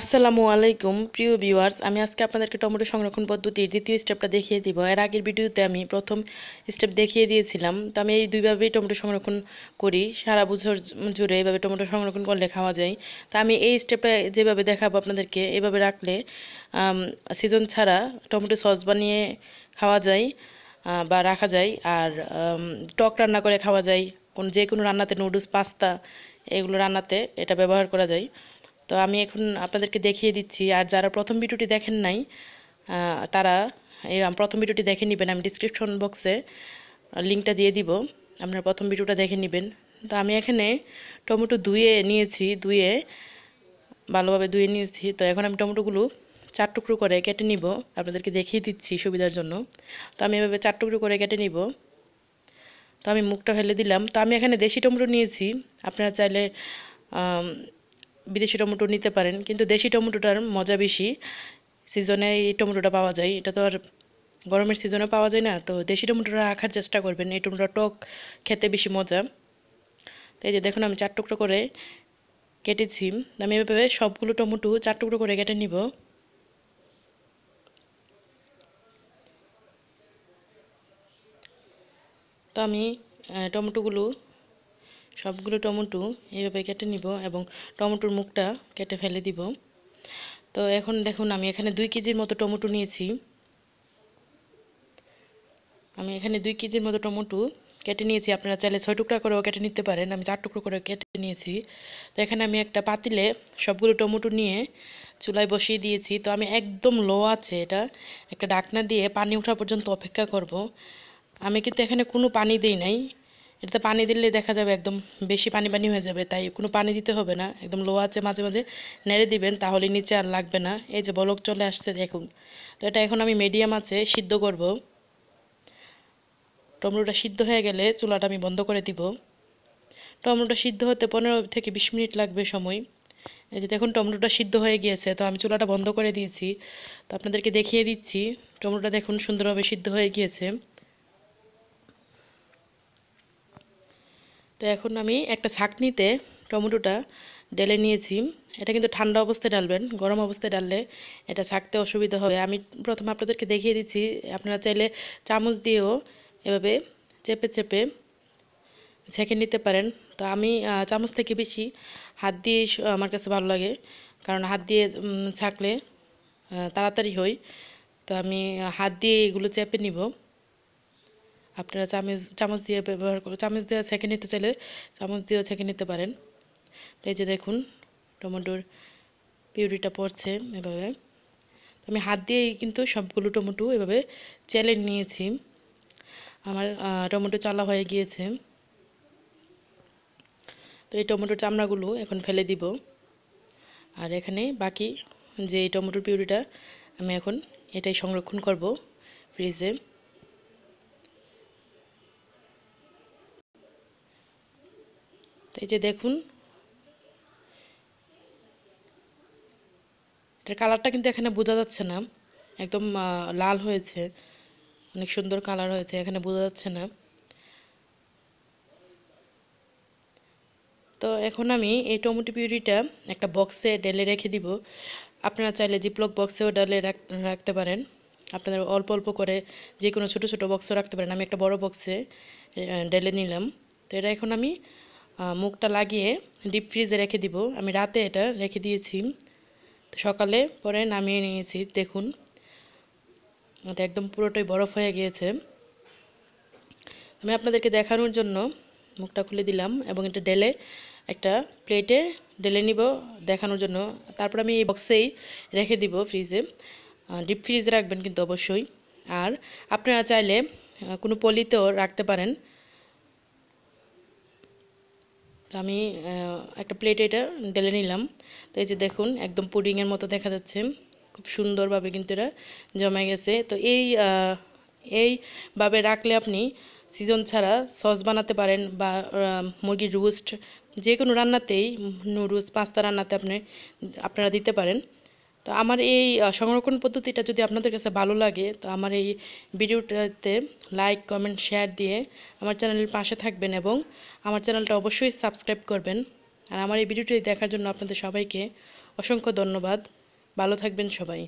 আসসালামু আলাইকুম প্রিয় ভিউয়ার্স আমি আজকে আপনাদেরকে টমেটো সংরক্ষণ পদ্ধতির দ্বিতীয় স্টেপটা দেখিয়ে দিব এর আগের ভিডিওতে আমি প্রথম স্টেপ দেখিয়ে দিয়েছিলাম তো আমি এই দুইভাবেই টমেটো সংরক্ষণ করি সারা বছর জুড়ে এভাবে টমেটো সংরক্ষণ করলে খাওয়া যায় তা আমি এই স্টেপটা যেভাবে দেখাবো আপনাদেরকে এভাবে রাখলে সিজন ছাড়া টমেটো সস বানিয়ে খাওয়া যায় বা রাখা যায় আর টক রান্না করে খাওয়া যায় কোন যে কোনো রান্নাতে নুডলস পাস্তা এগুলো রান্নাতে এটা ব্যবহার করা যায় তো আমি এখন আপনাদেরকে দেখিয়ে দিচ্ছি আর যারা প্রথম ভিডিওটি দেখেন নাই তারা এই প্রথম ভিডিওটি দেখে নেবেন আমি ডিসক্রিপশন বক্সে লিঙ্কটা দিয়ে দিব আপনারা প্রথম ভিডিওটা দেখে নেবেন তো আমি এখানে টমেটো ধুয়ে নিয়েছি ধুয়ে ভালোভাবে ধুয়ে নিয়েছি তো এখন আমি টমেটোগুলো চার টুকরো করে কেটে নিব আপনাদেরকে দেখিয়ে দিচ্ছি সুবিধার জন্য তো আমি এভাবে চার টুকরো করে কেটে নিব তো আমি মুখটা ফেলে দিলাম তো আমি এখানে দেশি টমেটো নিয়েছি আপনারা চাইলে বিদেশি টমেটো নিতে পারেন কিন্তু দেশি টমেটোটার মজা বেশি সিজনে এই টমেটোটা পাওয়া যায় এটা তো আর গরমের সিজনে পাওয়া যায় না তো দেশি টমেটোটা রাখার চেষ্টা করবেন এই টমেটোটা টক খেতে বেশি মজা তো এই যে দেখুন আমি চার টুকরো করে কেটেছি আমি এভাবে সবগুলো টমেটো চার টুকরো করে কেটে নিব তো আমি টমেটোগুলো সবগুলো টমেটো এইভাবে কেটে নিব এবং টমেটোর মুখটা কেটে ফেলে দিব তো এখন দেখুন আমি এখানে দুই কেজির মতো টমেটো নিয়েছি আমি এখানে দুই কেজির মতো টমেটো কেটে নিয়েছি আপনারা চাইলে ছয় টুকরা করেও কেটে নিতে পারেন আমি চার টুকরো করে কেটে নিয়েছি তো এখানে আমি একটা পাতিলে সবগুলো টমেটো নিয়ে চুলায় বসিয়ে দিয়েছি তো আমি একদম লো আছে এটা একটা ডাকনা দিয়ে পানি ওঠা পর্যন্ত অপেক্ষা করব আমি কিন্তু এখানে কোনো পানি দিই নাই এটাতে পানি দিলে দেখা যাবে একদম বেশি পানি পানি হয়ে যাবে তাই কোনো পানি দিতে হবে না একদম লো আছে মাঝে মাঝে নেড়ে দিবেন তাহলে নিচে আর লাগবে না এই যে বলক চলে আসছে দেখুন তো এটা এখন আমি মিডিয়াম আছে সিদ্ধ করব টমেটোটা সিদ্ধ হয়ে গেলে চুলাটা আমি বন্ধ করে দিব টমেটোটা সিদ্ধ হতে পনেরো থেকে বিশ মিনিট লাগবে সময় এই যে দেখুন টমেটোটা সিদ্ধ হয়ে গিয়েছে তো আমি চুলাটা বন্ধ করে দিয়েছি তো আপনাদেরকে দেখিয়ে দিচ্ছি টমেটোটা দেখুন সুন্দরভাবে সিদ্ধ হয়ে গিয়েছে তো এখন আমি একটা ছাকনিতে টমেটোটা ডেলে নিয়েছি এটা কিন্তু ঠান্ডা অবস্থায় ডালবেন গরম অবস্থায় ডাললে এটা ছাকতে অসুবিধা হবে আমি প্রথমে আপনাদেরকে দেখিয়ে দিচ্ছি আপনারা চাইলে চামচ দিয়েও এভাবে চেপে চেপে ছেঁকে নিতে পারেন তো আমি চামচ থেকে বেশি হাত দিয়ে আমার কাছে ভালো লাগে কারণ হাত দিয়ে ছাকলে তাড়াতাড়ি হই তো আমি হাত দিয়ে এগুলো চেপে নিব আপনারা চামচ চামচ দিয়ে ব্যবহার করুন চামচ দিয়ে ছেঁকে নিতে চাইলে চামচ দিয়েও ছেঁকে নিতে পারেন এই যে দেখুন টমেটোর পিউরিটা পড়ছে এভাবে আমি হাত দিয়েই কিন্তু সবগুলো টমেটো এভাবে চেলে নিয়েছি আমার টমেটো চালা হয়ে গিয়েছে তো এই টমেটোর চামড়াগুলো এখন ফেলে দিব আর এখানে বাকি যে টমেটোর পিউরিটা আমি এখন এটাই সংরক্ষণ করব ফ্রিজে তো এই যে দেখুন এটার কালারটা কিন্তু এখানে বোঝা যাচ্ছে না একদম লাল হয়েছে অনেক সুন্দর কালার হয়েছে এখানে বোঝা যাচ্ছে না তো এখন আমি এই টমেটো পিউরিটা একটা বক্সে ডেলে রেখে দিব আপনারা চাইলে জিপ্লক বক্সেও ডালে রাখতে পারেন আপনারা অল্প অল্প করে যে কোনো ছোটো ছোটো বক্সও রাখতে পারেন আমি একটা বড় বক্সে ডেলে নিলাম তো এটা এখন আমি মুখটা লাগিয়ে ডিপ ফ্রিজে রেখে দিব আমি রাতে এটা রেখে দিয়েছি সকালে পরে নামিয়ে নিয়েছি দেখুন এটা একদম পুরোটাই বরফ হয়ে গিয়েছে আমি আপনাদেরকে দেখানোর জন্য মুখটা খুলে দিলাম এবং এটা ডেলে একটা প্লেটে ডেলে নিব দেখানোর জন্য তারপর আমি এই বক্সেই রেখে দিব ফ্রিজে ডিপ ফ্রিজে রাখবেন কিন্তু অবশ্যই আর আপনারা চাইলে কোনো পলিতেও রাখতে পারেন তো আমি একটা প্লেটে এটা ঢেলে নিলাম তো এই যে দেখুন একদম পুডিংয়ের মতো দেখা যাচ্ছে খুব সুন্দরভাবে কিন্তু এটা জমে গেছে তো এই এইভাবে রাখলে আপনি সিজন ছাড়া সস বানাতে পারেন বা মুরগির রোস্ট যে কোনো রান্নাতেই নুডলস পাস্তা রান্নাতে আপনি আপনারা দিতে পারেন তো আমার এই সংরক্ষণ পদ্ধতিটা যদি আপনাদের কাছে ভালো লাগে তো আমার এই ভিডিওটাতে লাইক কমেন্ট শেয়ার দিয়ে আমার চ্যানেলের পাশে থাকবেন এবং আমার চ্যানেলটা অবশ্যই সাবস্ক্রাইব করবেন আর আমার এই ভিডিওটি দেখার জন্য আপনাদের সবাইকে অসংখ্য ধন্যবাদ ভালো থাকবেন সবাই